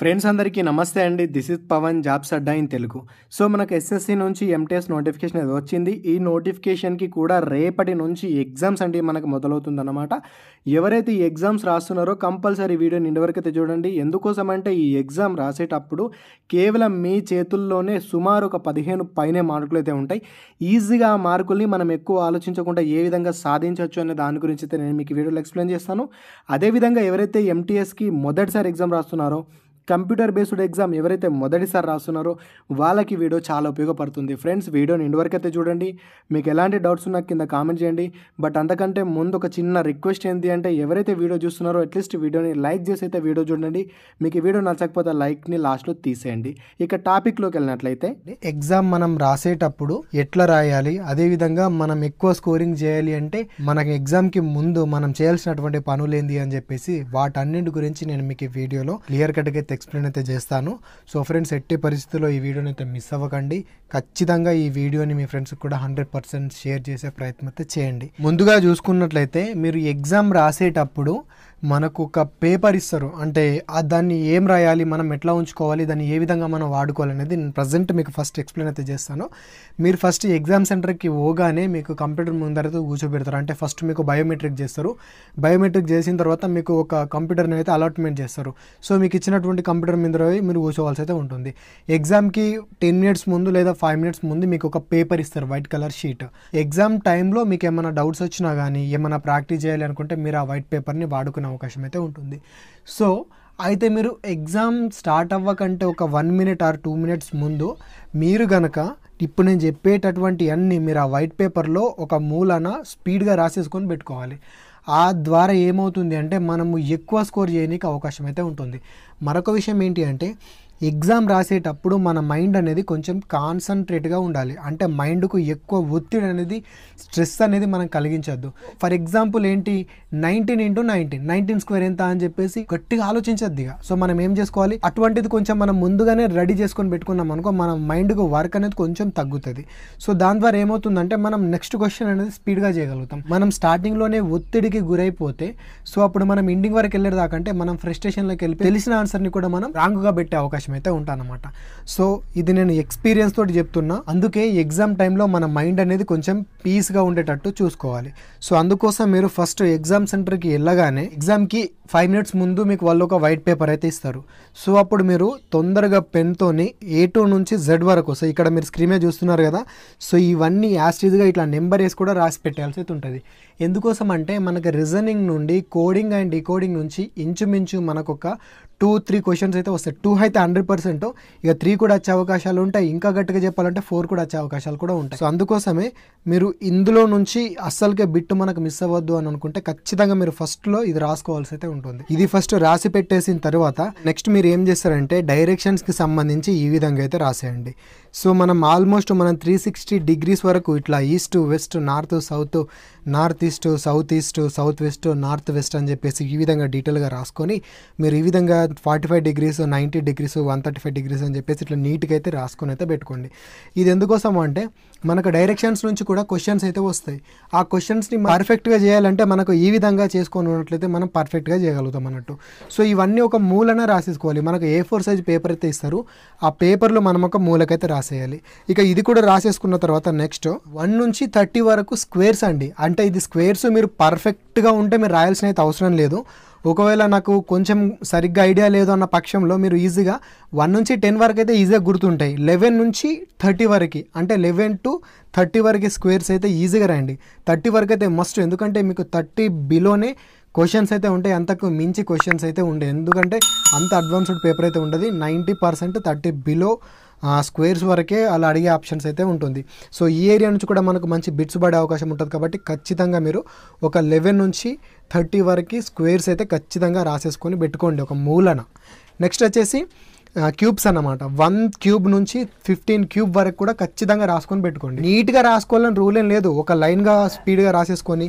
friends అందరికీ నమస్తే అండి this is Pavan jobs Adda in Telugu so మనకు ఎస్ఎస్సి నుంచి ఎంటీఎస్ నోటిఫికేషన్ అది వచ్చింది ఈ నోటిఫికేషన్కి కూడా రేపటి నుంచి ఎగ్జామ్స్ అంటే మనకు మొదలవుతుందన్నమాట ఎవరైతే ఈ ఎగ్జామ్స్ రాస్తున్నారో కంపల్సరీ వీడియో నిండవరకైతే చూడండి ఎందుకోసం అంటే ఈ ఎగ్జామ్ రాసేటప్పుడు కేవలం మీ చేతుల్లోనే సుమారు ఒక పదిహేను పైనే మార్కులు అయితే ఉంటాయి ఈజీగా ఆ మార్కుల్ని మనం ఎక్కువ ఆలోచించకుండా ఏ విధంగా సాధించవచ్చు అనే దాని గురించి అయితే నేను మీకు వీడియోలో ఎక్స్ప్లెయిన్ చేస్తాను అదేవిధంగా ఎవరైతే ఎంటీఎస్కి మొదటిసారి ఎగ్జామ్ రాస్తున్నారో కంప్యూటర్ బేస్డ్ ఎగ్జామ్ ఎవరైతే మొదటిసారి రాస్తున్నారో వాళ్ళకి వీడియో చాలా ఉపయోగపడుతుంది ఫ్రెండ్స్ వీడియోని ఇంటివరకైతే చూడండి మీకు ఎలాంటి డౌట్స్ ఉన్నా కింద కామెంట్ చేయండి బట్ అంతకంటే ముందు ఒక చిన్న రిక్వెస్ట్ ఏంటి అంటే ఎవరైతే వీడియో చూస్తున్నారో అట్లీస్ట్ వీడియోని లైక్ చేసి అయితే వీడియో చూడండి మీకు వీడియో నచ్చకపోతే లైక్ని లాస్ట్లో తీసేయండి ఇక టాపిక్లోకి వెళ్ళినట్లయితే ఎగ్జామ్ మనం రాసేటప్పుడు ఎట్లా రాయాలి అదేవిధంగా మనం ఎక్కువ స్కోరింగ్ చేయాలి అంటే మనకి ఎగ్జామ్కి ముందు మనం చేయాల్సినటువంటి పనులు ఏంటి అని చెప్పేసి వాటన్నింటి గురించి నేను మీకు వీడియోలో క్లియర్ కట్గా ఎక్స్ప్లెయిన్ అయితే చేస్తాను సో ఫ్రెండ్స్ ఎట్టి పరిస్థితుల్లో ఈ వీడియోని అయితే మిస్ అవ్వకండి ఖచ్చితంగా ఈ వీడియోని మీ ఫ్రెండ్స్కి కూడా హండ్రెడ్ పర్సెంట్ షేర్ చేసే ప్రయత్నం అయితే చేయండి ముందుగా చూసుకున్నట్లయితే మీరు ఎగ్జామ్ రాసేటప్పుడు మనకు ఒక పేపర్ ఇస్తారు అంటే దాన్ని ఏం రాయాలి మనం ఎట్లా ఉంచుకోవాలి దాన్ని ఏ విధంగా మనం వాడుకోవాలి అనేది నేను ప్రజెంట్ మీకు ఫస్ట్ ఎక్స్ప్లెయిన్ అయితే చేస్తాను మీరు ఫస్ట్ ఎగ్జామ్ సెంటర్కి పోగానే మీకు కంప్యూటర్ ముందరైతే కూర్చోబెడతారు అంటే ఫస్ట్ మీకు బయోమెట్రిక్ చేస్తారు బయోమెట్రిక్ చేసిన తర్వాత మీకు ఒక కంప్యూటర్ని అయితే అలాట్మెంట్ చేస్తారు సో మీకు ఇచ్చినటువంటి కంప్యూటర్ మీద మీరు కూర్చోవాల్సి అయితే ఉంటుంది ఎగ్జామ్కి టెన్ మినిట్స్ ముందు లేదా ఫైవ్ మినిట్స్ ముందు మీకు ఒక పేపర్ ఇస్తారు వైట్ కలర్ షీట్ ఎగ్జామ్ టైంలో మీకు ఏమైనా డౌట్స్ వచ్చినా కానీ ఏమైనా ప్రాక్టీస్ చేయాలి అనుకుంటే మీరు ఆ వైట్ పేపర్ని వాడుకున్నారు తీసుకునే అవకాశం అయితే ఉంటుంది సో అయితే మీరు ఎగ్జామ్ స్టార్ట్ అవ్వకంటే ఒక one minute or two minutes ముందు మీరు గనక ఇప్పుడు నేను చెప్పేటటువంటి అన్నీ మీరు ఆ వైట్ పేపర్లో ఒక మూలన స్పీడ్గా రాసేసుకొని పెట్టుకోవాలి ఆ ద్వారా ఏమవుతుంది అంటే మనము ఎక్కువ స్కోర్ చేయడానికి అవకాశం అయితే ఉంటుంది మరొక విషయం ఏంటి అంటే ఎగ్జామ్ రాసేటప్పుడు మన మైండ్ అనేది కొంచెం కాన్సన్ట్రేట్గా ఉండాలి అంటే మైండ్కు ఎక్కువ ఒత్తిడి అనేది స్ట్రెస్ అనేది మనం కలిగించద్దు ఫర్ ఎగ్జాంపుల్ ఏంటి nineteen into nineteen nineteen square ఎంత అని చెప్పేసి గట్టిగా ఆలోచించద్దు ఇక సో మనం ఏం చేసుకోవాలి అటువంటిది కొంచెం మనం ముందుగానే రెడీ చేసుకొని పెట్టుకున్నాం అనుకో మన మైండ్కు వర్క్ అనేది కొంచెం తగ్గుతుంది సో దాని ద్వారా ఏమవుతుందంటే మనం నెక్స్ట్ క్వశ్చన్ అనేది స్పీడ్గా చేయగలుగుతాం మనం స్టార్టింగ్లోనే ఒత్తిడికి గురైపోతే సో అప్పుడు మనం ఎండింగ్ వరకు వెళ్ళేదాకంటే మనం ఫ్రస్ట్రేషన్లోకి వెళ్ళి తెలిసిన ఆన్సర్ని కూడా మనం రాంగ్గా పెట్టే అవకాశం అవకాశం అయితే ఉంటానన్నమాట సో ఇది నేను ఎక్స్పీరియన్స్ తోటి చెప్తున్నా అందుకే ఎగ్జామ్ టైంలో మన మైండ్ అనేది కొంచెం పీస్గా ఉండేటట్టు చూసుకోవాలి సో అందుకోసం మీరు ఫస్ట్ ఎగ్జామ్ సెంటర్కి వెళ్ళగానే ఎగ్జామ్కి ఫైవ్ మినిట్స్ ముందు మీకు వాళ్ళు ఒక వైట్ పేపర్ అయితే ఇస్తారు సో అప్పుడు మీరు తొందరగా పెన్తోని ఏ టూ నుంచి జెడ్ వరకు సో ఇక్కడ మీరు స్క్రీన్ మీద చూస్తున్నారు కదా సో ఇవన్నీ యాస్టీజ్గా ఇట్లా నెంబర్ వేసి కూడా రాసి పెట్టాల్సి అయితే ఉంటుంది ఎందుకోసం అంటే మనకు రీజనింగ్ నుండి కోడింగ్ అండ్ డీకోడింగ్ నుంచి ఇంచుమించు మనకు ఒక టూ త్రీ క్వశ్చన్స్ అయితే వస్తాయి టూ అయితే హండ్రెడ్ పర్సెంట్ ఇక త్రీ కూడా వచ్చే అవకాశాలు ఉంటాయి ఇంకా గట్టిగా చెప్పాలంటే ఫోర్ కూడా వచ్చే అవకాశాలు కూడా ఉంటాయి సో అందుకోసమే మీరు ఇందులో నుంచి అస్సలుకే బిట్టు మనకు మిస్ అవ్వద్దు అని అనుకుంటే ఖచ్చితంగా మీరు ఫస్ట్లో ఇది రాసుకోవాల్సి అయితే ఉంటుంది ఇది ఫస్ట్ రాసి పెట్టేసిన తర్వాత నెక్స్ట్ మీరు ఏం చేస్తారంటే డైరెక్షన్స్కి సంబంధించి ఈ విధంగా అయితే రాసేయండి సో మనం ఆల్మోస్ట్ మనం త్రీ సిక్స్టీ డిగ్రీస్ వరకు ఇట్లా east west north south north east south east south west north west అని చెప్పేసి ఈ విధంగా డీటెయిల్గా రాసుకొని మీరు ఈ విధంగా forty five degrees ninety degrees one thirty five degrees అని చెప్పేసి ఇట్లా నీట్గా అయితే రాసుకొని అయితే పెట్టుకోండి ఇది ఎందుకోసం అంటే మనకు డైరెక్షన్స్ నుంచి కూడా క్వశ్చన్స్ అయితే వస్తాయి ఆ క్వశ్చన్స్ని పర్ఫెక్ట్గా చేయాలంటే మనకు ఈ విధంగా చేసుకొని ఉన్నట్లయితే మనం పర్ఫెక్ట్గా చేయగలుగుతాం అన్నట్టు సో ఇవన్నీ ఒక మూలన రాసేసుకోవాలి మనకు ఏ ఫోర్ సైజ్ పేపర్ అయితే ఇస్తారు ఆ పేపర్లో మనం ఒక మూలకైతే రాసి రాసేయాలి ఇక ఇది కూడా రాసేసుకున్న తర్వాత నెక్స్ట్ వన్ నుంచి థర్టీ వరకు స్క్వేర్స్ అండి అంటే ఇది స్క్వేర్స్ మీరు పర్ఫెక్ట్గా ఉంటే మీరు రాయాల్సిన అయితే అవసరం లేదు ఒకవేళ నాకు కొంచెం సరిగ్గా ఐడియా లేదు అన్న పక్షంలో మీరు ఈజీగా వన్ నుంచి టెన్ వరకు అయితే ఈజీగా గుర్తుంటాయి లెవెన్ నుంచి థర్టీ వరకు అంటే లెవెన్ టు థర్టీ వరకు స్క్వేర్స్ అయితే ఈజీగా రండి థర్టీ వరకు అయితే మస్ట్ ఎందుకంటే మీకు థర్టీ బిలోనే క్వశ్చన్స్ అయితే ఉంటాయి అంతకు మించి క్వశ్చన్స్ అయితే ఉండే ఎందుకంటే అంత అడ్వాన్స్డ్ పేపర్ అయితే ఉండదు నైంటీ పర్సెంట్ థర్టీ బిలో ఆ స్క్వేర్స్ వరకే అలా అడిగే ఆప్షన్స్ అయితే ఉంటుంది సో ఈ ఏరియా నుంచి కూడా మనకు మంచి బిట్స్ పడే అవకాశం ఉంటుంది కాబట్టి ఖచ్చితంగా మీరు ఒక లెవెన్ నుంచి థర్టీ వరకు స్క్వేర్స్ అయితే ఖచ్చితంగా రాసేసుకొని పెట్టుకోండి ఒక మూలన నెక్స్ట్ వచ్చేసి క్యూబ్స్ అన్నమాట వన్ క్యూబ్ నుంచి ఫిఫ్టీన్ క్యూబ్ వరకు కూడా ఖచ్చితంగా రాసుకొని పెట్టుకోండి నీట్గా రాసుకోవాలని రూల్ ఏం లేదు ఒక లైన్గా స్పీడ్గా రాసేసుకొని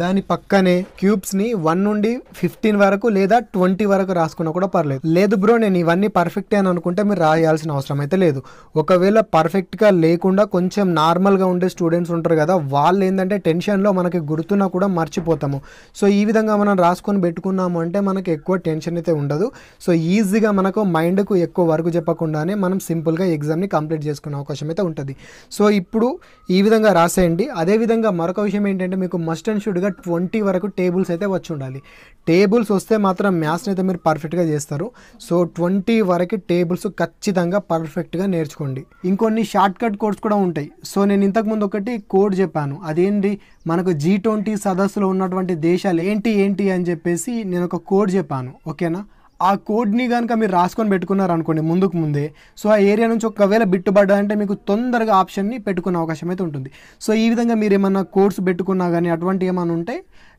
దాని పక్కనే క్యూబ్స్ని వన్ నుండి ఫిఫ్టీన్ వరకు లేదా ట్వంటీ వరకు రాసుకున్నా కూడా పర్లేదు లేదు బ్రో నేను ఇవన్నీ పర్ఫెక్ట్ అని అనుకుంటే మీరు రాయాల్సిన అవసరం అయితే లేదు ఒకవేళ పర్ఫెక్ట్గా లేకుండా కొంచెం నార్మల్గా ఉండే స్టూడెంట్స్ ఉంటారు కదా వాళ్ళు ఏంటంటే టెన్షన్లో మనకి గుర్తున్నా కూడా మర్చిపోతాము సో ఈ విధంగా మనం రాసుకొని పెట్టుకున్నాము అంటే మనకి ఎక్కువ టెన్షన్ అయితే ఉండదు సో ఈజీగా మనకు మైండ్కు ఎక్కువ వర్క్ చెప్పకుండానే మనం సింపుల్గా ఎగ్జామ్ని కంప్లీట్ చేసుకునే అవకాశం అయితే ఉంటుంది సో ఇప్పుడు ఈ విధంగా రాసేయండి అదే విధంగా మరొక విషయం ఏంటంటే మీకు మస్ట్ అండ్ షుడ్ లిమిటెడ్గా ట్వంటీ వరకు టేబుల్స్ అయితే వచ్చి ఉండాలి టేబుల్స్ వస్తే మాత్రం మ్యాథ్స్ని అయితే మీరు పర్ఫెక్ట్గా చేస్తారు సో ట్వంటీ వరకు టేబుల్స్ ఖచ్చితంగా పర్ఫెక్ట్గా నేర్చుకోండి ఇంకొన్ని షార్ట్ కట్ కోడ్స్ కూడా ఉంటాయి సో నేను ఇంతకుముందు ఒకటి కోడ్ చెప్పాను అదేంటి మనకు జీ ట్వంటీ సదస్సులో ఉన్నటువంటి దేశాలు ఏంటి ఏంటి అని చెప్పేసి నేను ఒక కోడ్ చెప్పాను ఓకేనా ఆ కోడ్ని కనుక మీరు రాసుకొని పెట్టుకున్నారు అనుకోండి ముందుకు ముందే సో ఆ ఏరియా నుంచి ఒకవేళ బిట్టుబడ్డా అంటే మీకు తొందరగా ఆప్షన్ని పెట్టుకునే అవకాశం అయితే ఉంటుంది సో ఈ విధంగా మీరు ఏమన్నా కోడ్స్ పెట్టుకున్నా కానీ అటువంటి ఏమైనా ఉంటే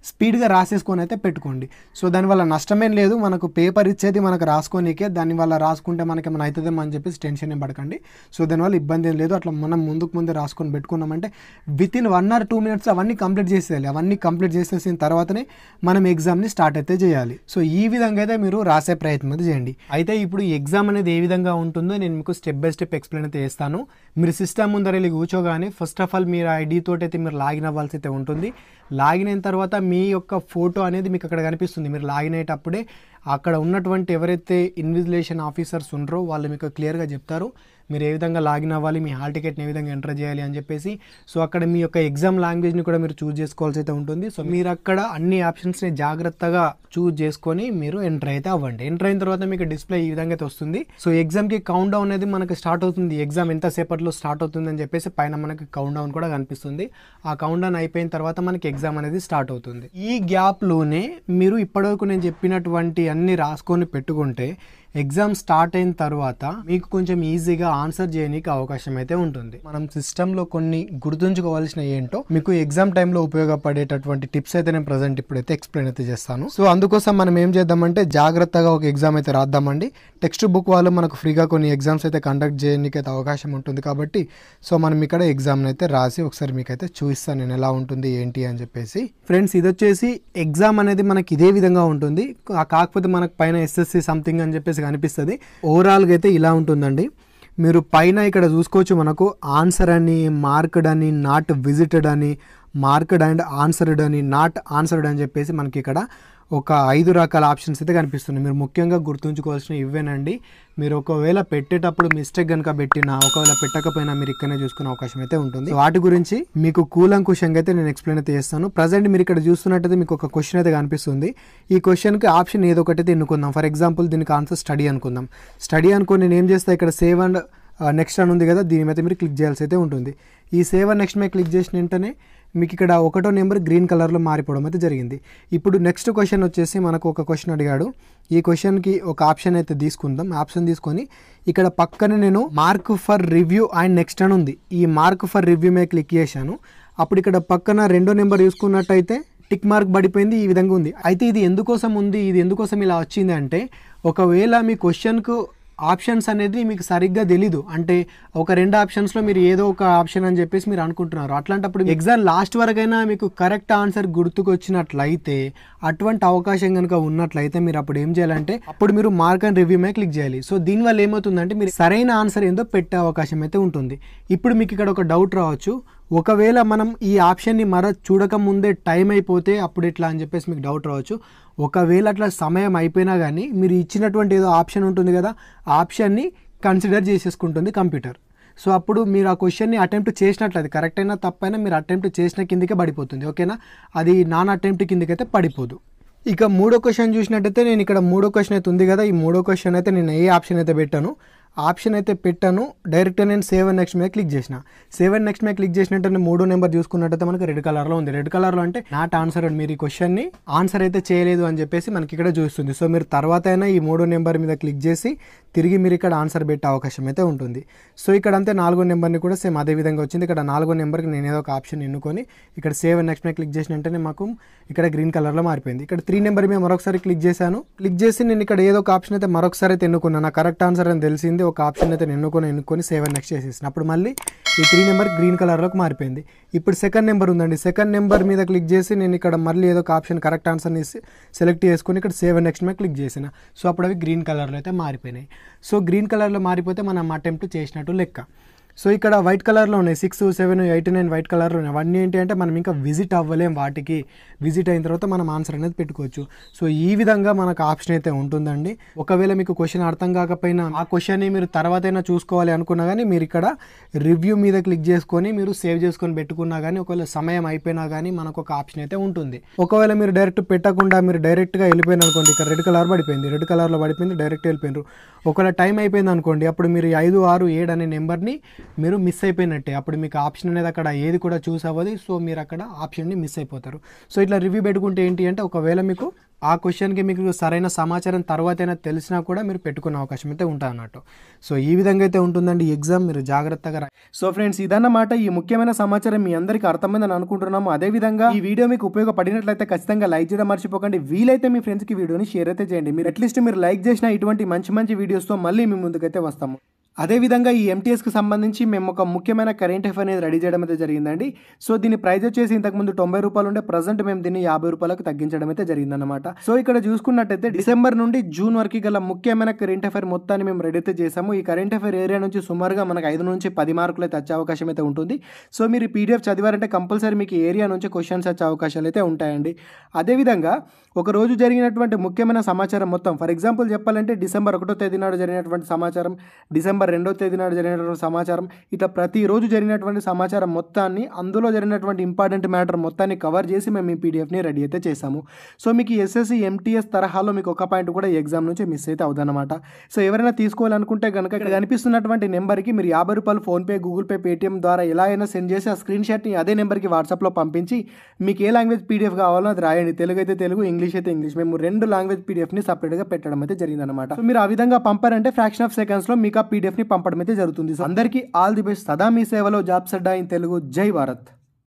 స్పీడ్గా రాసేసుకొని అయితే పెట్టుకోండి సో దానివల్ల నష్టమేం లేదు మనకు పేపర్ ఇచ్చేది మనకు రాసుకోనికే దానివల్ల రాసుకుంటే మనకి ఏమైనా అవుతుందేమో అని చెప్పేసి టెన్షన్ ఏం పడకండి సో దానివల్ల ఇబ్బంది ఏం లేదు అట్లా మనం ముందుకు ముందు రాసుకొని పెట్టుకున్నామంటే within one or two minutes అవన్నీ కంప్లీట్ చేసేయాలి అవన్నీ కంప్లీట్ చేసేసిన తర్వాతనే మనం ఎగ్జామ్ని స్టార్ట్ అయితే చేయాలి సో ఈ విధంగా అయితే మీరు రాసే ప్రయత్నం అయితే చేయండి అయితే ఇప్పుడు ఎగ్జామ్ అనేది ఏ విధంగా ఉంటుందో నేను మీకు స్టెప్ బై స్టెప్ ఎక్స్ప్లెయిన్ అయితే చేస్తాను మీరు సిస్టమ్ ముందర వెళ్ళి కూర్చోగానే ఫస్ట్ ఆఫ్ ఆల్ మీరు ఐడి తోటి అయితే మీరు లాగిన్ అవ్వాల్సి అయితే ఉంటుంది లాగిన్ అయిన తర్వాత మీ యొక్క ఫోటో అనేది మీకు అక్కడ కనిపిస్తుంది మీరు లాగిన్ అయ్యేటప్పుడే అక్కడ ఉన్నటువంటి ఎవరైతే ఇన్విజిలేషన్ ఆఫీసర్స్ ఉండరో వాళ్ళు మీకు క్లియర్గా చెప్తారు మీరు ఏ విధంగా లాగిన్ అవ్వాలి మీ హాల్ టికెట్ని ఏ విధంగా ఎంటర్ చేయాలి అని చెప్పేసి సో అక్కడ మీ యొక్క ఎగ్జామ్ లాంగ్వేజ్ని కూడా మీరు చూజ్ చేసుకోవాల్సి అయితే ఉంటుంది సో మీరు అక్కడ అన్ని ఆప్షన్స్ని జాగ్రత్తగా చూజ్ చేసుకొని మీరు ఎంటర్ అయితే అవ్వండి ఎంటర్ అయిన తర్వాత మీకు డిస్ప్లే ఈ విధంగా అయితే వస్తుంది సో ఎగ్జామ్కి కౌంట్ డౌన్ అనేది మనకు స్టార్ట్ అవుతుంది ఎగ్జామ్ ఎంతసేపట్లో స్టార్ట్ అవుతుంది అని చెప్పేసి పైన మనకి కౌంట్ డౌన్ కూడా కనిపిస్తుంది ఆ కౌంట్ డౌన్ అయిపోయిన తర్వాత మనకి ఎగ్జామ్ అనేది స్టార్ట్ అవుతుంది ఈ గ్యాప్లోనే మీరు ఇప్పటివరకు నేను చెప్పినటువంటి అన్నీ రాసుకొని పెట్టుకుంటే ఎగ్జామ్ స్టార్ట్ అయిన తర్వాత మీకు కొంచెం ఈజీగా ఆన్సర్ చేయడానికి అవకాశం అయితే ఉంటుంది మనం సిస్టంలో కొన్ని గుర్తుంచుకోవాల్సిన ఏంటో మీకు ఎగ్జామ్ టైంలో ఉపయోగపడేటటువంటి టిప్స్ అయితే నేను ప్రజెంట్ ఇప్పుడైతే ఎక్స్ప్లెయిన్ అయితే చేస్తాను సో అందుకోసం మనం ఏం చేద్దామంటే జాగ్రత్తగా ఒక ఎగ్జామ్ అయితే రాద్దామండి టెక్స్ట్ బుక్ వాళ్ళు మనకు ఫ్రీగా కొన్ని ఎగ్జామ్స్ అయితే కండక్ట్ చేయడానికి అయితే అవకాశం ఉంటుంది కాబట్టి సో మనం ఇక్కడ ఎగ్జామ్ని అయితే రాసి ఒకసారి మీకైతే చూపిస్తాను నేను ఎలా ఉంటుంది ఏంటి అని చెప్పేసి ఫ్రెండ్స్ ఇది వచ్చేసి ఎగ్జామ్ అనేది మనకి ఇదే విధంగా ఉంటుంది కాకపోతే మనకు పైన ఎస్ఎస్సి సంథింగ్ అని చెప్పేసి అనిపిస్తుంది కనిపిస్తుంది ఓవరాల్గా అయితే ఇలా ఉంటుందండి మీరు పైన ఇక్కడ చూసుకోవచ్చు మనకు ఆన్సర్ అని మార్క్డ్ అని నాట్ విజిటెడ్ అని మార్క్డ్ అండ్ ఆన్సర్డ్ అని నాట్ ఆన్సర్డ్ అని చెప్పేసి మనకి ఇక్కడ ఒక ఐదు రకాల ఆప్షన్స్ అయితే కనిపిస్తున్నాయి మీరు ముఖ్యంగా గుర్తుంచుకోవాల్సిన ఇవేనండి మీరు ఒకవేళ పెట్టేటప్పుడు మిస్టేక్ కనుక పెట్టినా ఒకవేళ పెట్టకపోయినా మీరు ఇక్కడనే చూసుకునే అవకాశం అయితే ఉంటుంది వాటి గురించి మీకు కూలంకుశంగా అయితే నేను ఎక్స్ప్లెయిన్ అయితే చేస్తాను ప్రజెంట్ మీరు ఇక్కడ చూస్తున్నట్టయితే మీకు ఒక క్వశ్చన్ అయితే కనిపిస్తుంది ఈ క్వశ్చన్కి ఆప్షన్ ఏదో ఒకటి అయితే ఎన్నుకుందాం ఫర్ ఎగ్జాంపుల్ దీనికి ఆన్సర్ స్టడీ అనుకుందాం స్టడీ అనుకుని నేను ఏం చేస్తాను ఇక్కడ సేవ్ అండ్ నెక్స్ట్ అని ఉంది కదా దీని మీద మీరు క్లిక్ చేయాల్సి అయితే ఉంటుంది ఈ సేవ్ నెక్స్ట్ మీద క్లిక్ చేసిన వెంటనే మీకు ఇక్కడ ఒకటో నెంబర్ గ్రీన్ కలర్లో మారిపోవడం అయితే జరిగింది ఇప్పుడు నెక్స్ట్ క్వశ్చన్ వచ్చేసి మనకు ఒక క్వశ్చన్ అడిగాడు ఈ క్వశ్చన్కి ఒక ఆప్షన్ అయితే తీసుకుందాం ఆప్షన్ తీసుకొని ఇక్కడ పక్కన నేను mark for review and next అని ఉంది ఈ మార్క్ ఫర్ రివ్యూ మీద క్లిక్ చేశాను అప్పుడు ఇక్కడ పక్కన రెండో నెంబర్ చూసుకున్నట్టయితే టిక్ మార్క్ పడిపోయింది ఈ విధంగా ఉంది అయితే ఇది ఎందుకోసం ఉంది ఇది ఎందుకోసం ఇలా వచ్చింది అంటే ఒకవేళ మీ క్వశ్చన్కు ఆప్షన్స్ అనేది మీకు సరిగ్గా తెలీదు అంటే ఒక రెండు ఆప్షన్స్లో మీరు ఏదో ఒక ఆప్షన్ అని చెప్పేసి మీరు అనుకుంటున్నారు అట్లాంటప్పుడు ఎగ్జామ్ లాస్ట్ వరకైనా మీకు కరెక్ట్ ఆన్సర్ గుర్తుకొచ్చినట్లయితే అటువంటి అవకాశం కనుక ఉన్నట్లయితే మీరు అప్పుడు ఏం చేయాలంటే అప్పుడు మీరు మార్క్ అండ్ రివ్యూ మే క్లిక్ చేయాలి సో దీనివల్ల ఏమవుతుందంటే మీరు సరైన ఆన్సర్ ఏందో పెట్టే అవకాశం అయితే ఉంటుంది ఇప్పుడు మీకు ఇక్కడ ఒక డౌట్ రావచ్చు ఒకవేళ మనం ఈ ఆప్షన్ని మర చూడకముందే టైం అయిపోతే అప్పుడు ఎట్లా అని చెప్పేసి మీకు డౌట్ రావచ్చు ఒకవేళ అట్లా సమయం అయిపోయినా కానీ మీరు ఇచ్చినటువంటి ఏదో ఆప్షన్ ఉంటుంది కదా ఆప్షన్ని కన్సిడర్ చేసేసుకుంటుంది కంప్యూటర్ సో అప్పుడు మీరు ఆ క్వశ్చన్ని అటెంప్ట్ చేసినట్లు అది కరెక్ట్ అయినా తప్పైనా మీరు అటెంప్ట్ చేసిన కిందకే పడిపోతుంది ఓకేనా అది నాన్ అటెంప్ట్ కిందకైతే పడిపోదు ఇక మూడో క్వశ్చన్ చూసినట్టయితే నేను ఇక్కడ మూడో క్వశ్చన్ అయితే ఉంది కదా ఈ మూడో క్వశ్చన్ అయితే నేను ఏ ఆప్షన్ అయితే పెట్టాను ఆప్షన్ అయితే పెట్టాను డైరెక్ట్ నేను సేవ్ అండ్ నెక్స్ట్ మీద క్లిక్ చేసిన సేవ్ అండ్ నెక్స్ట్ మీద క్లిక్ చేసినట్టు మూడో నెంబర్ చూసుకున్నట్టయితే మనకి రెడ్ కలర్లో ఉంది రెడ్ కలర్లో అంటే నాట్ ఆన్సర్ అండ్ మీరు ఈ క్వశ్చన్ని ఆన్సర్ అయితే చేయలేదు అని చెప్పేసి మనకి ఇక్కడ చూస్తుంది సో మీరు తర్వాత అయినా ఈ మూడో నెంబర్ మీద క్లిక్ చేసి తిరిగి మీరు ఇక్కడ ఆన్సర్ పెట్టే అవకాశం అయితే ఉంటుంది సో ఇక్కడ అంతే నాలుగో నెంబర్ని కూడా సేమ్ అదే విధంగా వచ్చింది ఇక్కడ నాలుగో నెంబర్కి నేను ఏదో ఒక ఆప్షన్ ఎన్నుకొని ఇక్కడ సేవ్ అండ్ నెక్స్ట్ మీద క్లిక్ చేసిన వెంటనే మాకు ఇక్కడ గ్రీన్ కలర్లో మారిపోయింది ఇక్కడ త్రీ నెంబర్ మేము మరొకసారి క్లిక్ చేశాను క్లిక్ చేసి నేను ఇక్కడ ఏదో ఒక ఆప్షన్ అయితే మరొకసారి అయితే ఎన్నుకున్నాను నా కరెక్ట్ ఆన్సర్ అని తెలిసింది ఒక ఆప్షన్ అయితే నేను ఎన్నుకొని ఎన్నుకొని సేవ్ అండ్ నెక్స్ట్ చేసేసాను అప్పుడు మళ్ళీ ఈ త్రీ నెంబర్ గ్రీన్ కలర్లోకి మారిపోయింది ఇప్పుడు సెకండ్ నెంబర్ ఉందండి సెకండ్ నెంబర్ మీద క్లిక్ చేసి నేను ఇక్కడ మళ్ళీ ఏదో ఒక ఆప్షన్ కరెక్ట్ ఆన్సర్ని సెలెక్ట్ చేసుకుని ఇక్కడ సేవ్ నెక్స్ట్ మీద క్లిక్ చేసిన సో అప్పుడు అవి గ్రీన్ కలర్లో అయితే మారిపోయినాయి సో గ్రీన్ కలర్లో మారిపోతే మనం అటెంప్ట్ చేసినట్టు లెక్క సో ఇక్కడ వైట్ కలర్లో ఉన్నాయి six seven eight nine white కలర్లో ఉన్నాయి అవన్నీ ఏంటి అంటే మనం ఇంకా విజిట్ అవ్వలేం వాటికి విజిట్ అయిన తర్వాత మనం ఆన్సర్ అనేది పెట్టుకోవచ్చు సో ఈ విధంగా మనకు ఆప్షన్ అయితే ఉంటుందండి ఒకవేళ మీకు క్వశ్చన్ అర్థం కాకపోయినా ఆ క్వశ్చన్ని మీరు అయినా చూసుకోవాలి అనుకున్నా కానీ మీరు ఇక్కడ రివ్యూ మీద క్లిక్ చేసుకొని మీరు సేవ్ చేసుకొని పెట్టుకున్నా కానీ ఒకవేళ సమయం అయిపోయినా కానీ మనకు ఒక ఆప్షన్ అయితే ఉంటుంది ఒకవేళ మీరు డైరెక్ట్ పెట్టకుండా మీరు డైరెక్ట్గా వెళ్ళిపోయిన అనుకోండి ఇక్కడ రెడ్ కలర్ పడిపోయింది రెడ్ కలర్లో పడిపోయింది డైరెక్ట్ వెళ్ళిపోయినారు ఒకవేళ టైం అయిపోయింది అనుకోండి అప్పుడు మీరు ఐదు ఆరు ఏడు అనే నెంబర్ని మీరు మిస్ అయిపోయినట్టే అప్పుడు మీకు ఆప్షన్ అనేది అక్కడ ఏది కూడా చూస్ అవ్వదు సో మీరు అక్కడ ఆప్షన్ని మిస్ అయిపోతారు సో ఇట్లా రివ్యూ పెట్టుకుంటే ఏంటి అంటే ఒకవేళ మీకు ఆ క్వశ్చన్కి మీకు సరైన సమాచారం తర్వాతైనా తెలిసినా కూడా మీరు పెట్టుకునే అవకాశం అయితే ఉంటుంది అన్నట్టు సో ఈ విధంగా అయితే ఉంటుందండి ఎగ్జామ్ మీరు జాగ్రత్తగా సో ఫ్రెండ్స్ ఇదన్నమాట ఈ ముఖ్యమైన సమాచారం మీ అందరికీ అర్థమైందని అనుకుంటున్నాము అదేవిధంగా ఈ వీడియో మీకు ఉపయోగపడినట్లయితే ఖచ్చితంగా లైక్ చేయడం మర్చిపోకండి వీలైతే మీ ఫ్రెండ్స్కి వీడియోని షేర్ అయితే చేయండి మీరు అట్లీస్ట్ మీరు లైక్ చేసిన ఇటువంటి మంచి మంచి వీడియోస్తో మళ్ళీ మీ ముందుకైతే వస్తాము అదేవిధంగా ఈ ఎంటీఎస్కి సంబంధించి మేము ఒక ముఖ్యమైన కరెంట్ అఫేర్ అనేది రెడీ చేయడం అయితే జరిగిందండి సో దీని ప్రైజ్ వచ్చేసి ఇంతకుముందు తొంభై రూపాయలు ఉండే ప్రజెంట్ మేము దీన్ని యాభై రూపాయలకు తగ్గించడం అయితే జరిగిందనమాట సో ఇక్కడ చూసుకున్నట్టయితే డిసెంబర్ నుండి జూన్ వరకు గల ముఖ్యమైన కరెంట్ అఫేర్ మొత్తాన్ని మేము రెడీ అయితే చేసాము ఈ కరెంట్ అఫేర్ ఏరియా నుంచి సుమారుగా మనకు ఐదు నుంచి పది మార్కులు అయితే వచ్చే అవకాశం అయితే ఉంటుంది సో మీరు పీడిఎఫ్ చదివారంటే కంపల్సరీ మీకు ఏరియా నుంచి క్వశ్చన్స్ వచ్చే అవకాశాలు అయితే ఉంటాయండి అదేవిధంగా ఒక రోజు జరిగినటువంటి ముఖ్యమైన సమాచారం మొత్తం ఫర్ ఎగ్జాంపుల్ చెప్పాలంటే డిసెంబర్ ఒకటో తేదీ నాడు జరిగినటువంటి సమాచారం డిసెంబర్ డిసెంబర్ రెండో తేదీ నాడు జరిగినటువంటి సమాచారం ఇట్లా ప్రతిరోజు జరిగినటువంటి సమాచారం మొత్తాన్ని అందులో జరిగినటువంటి ఇంపార్టెంట్ మ్యాటర్ మొత్తాన్ని కవర్ చేసి మేము ఈ పీడిఎఫ్ని రెడీ అయితే చేశాము సో మీకు ఎస్ఎస్సి ఎంటీఎస్ తరహాలో మీకు ఒక పాయింట్ కూడా ఎగ్జామ్ నుంచి మిస్ అయితే అవుదన్నమాట సో ఎవరైనా తీసుకోవాలనుకుంటే కనుక ఇక్కడ కనిపిస్తున్నటువంటి నెంబర్కి మీరు యాభై రూపాయలు ఫోన్పే గూగుల్ పే పేటిఎం ద్వారా ఎలా అయినా సెండ్ చేసి ఆ స్క్రీన్ షాట్ని అదే నెంబర్కి వాట్సాప్లో పంపించి మీకు ఏ లాంగ్వేజ్ పీడిఎఫ్ కావాలో అది రాయండి తెలుగు అయితే తెలుగు ఇంగ్లీష్ అయితే ఇంగ్లీష్ మేము రెండు లాంగ్వేజ్ పీడిఎఫ్ని సపరేట్గా పెట్టడం అయితే జరిగిందనమాట మీరు ఆ విధంగా పంపారంటే ఫ్రాక్షన్ ఆఫ్ సెకండ్స్లో మీకు ఆ పీడిఎఫ్ పీడిఎఫ్ని పంపడం అయితే జరుగుతుంది అందరికీ ఆల్ ది బెస్ట్ సదా మీ సేవలో జాబ్ సడ్డా ఇన్ తెలుగు జై భారత్